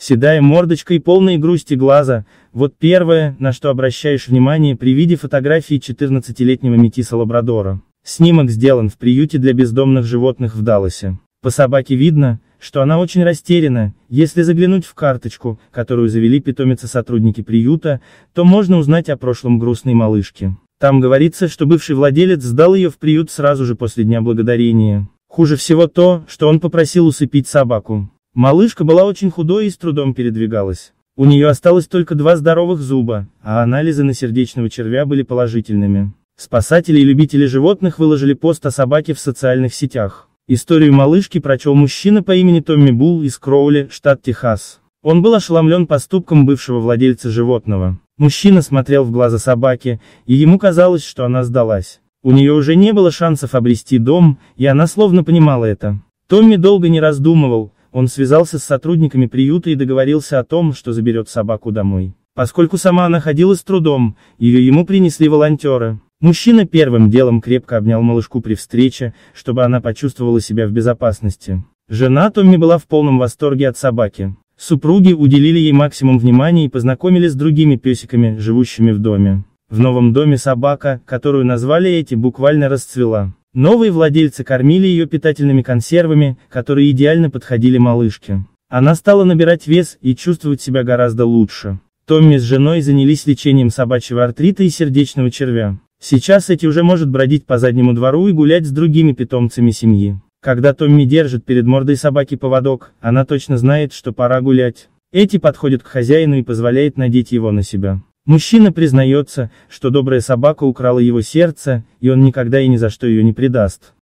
Седая мордочка и полные грусти глаза, вот первое, на что обращаешь внимание при виде фотографии 14-летнего метиса Лабрадора. Снимок сделан в приюте для бездомных животных в Далласе. По собаке видно, что она очень растеряна, если заглянуть в карточку, которую завели питомицы сотрудники приюта, то можно узнать о прошлом грустной малышке. Там говорится, что бывший владелец сдал ее в приют сразу же после Дня Благодарения. Хуже всего то, что он попросил усыпить собаку. Малышка была очень худой и с трудом передвигалась. У нее осталось только два здоровых зуба, а анализы на сердечного червя были положительными. Спасатели и любители животных выложили пост о собаке в социальных сетях. Историю малышки прочел мужчина по имени Томми Булл из Кроули, штат Техас. Он был ошеломлен поступком бывшего владельца животного. Мужчина смотрел в глаза собаки, и ему казалось, что она сдалась. У нее уже не было шансов обрести дом, и она словно понимала это. Томми долго не раздумывал, он связался с сотрудниками приюта и договорился о том, что заберет собаку домой. Поскольку сама она ходила с трудом, ее ему принесли волонтеры. Мужчина первым делом крепко обнял малышку при встрече, чтобы она почувствовала себя в безопасности. Жена Томми была в полном восторге от собаки. Супруги уделили ей максимум внимания и познакомили с другими песиками, живущими в доме. В новом доме собака, которую назвали эти, буквально расцвела. Новые владельцы кормили ее питательными консервами, которые идеально подходили малышке. Она стала набирать вес и чувствовать себя гораздо лучше. Томми с женой занялись лечением собачьего артрита и сердечного червя. Сейчас эти уже может бродить по заднему двору и гулять с другими питомцами семьи. Когда Томми держит перед мордой собаки поводок, она точно знает, что пора гулять. Эти подходят к хозяину и позволяет надеть его на себя. Мужчина признается, что добрая собака украла его сердце, и он никогда и ни за что ее не предаст.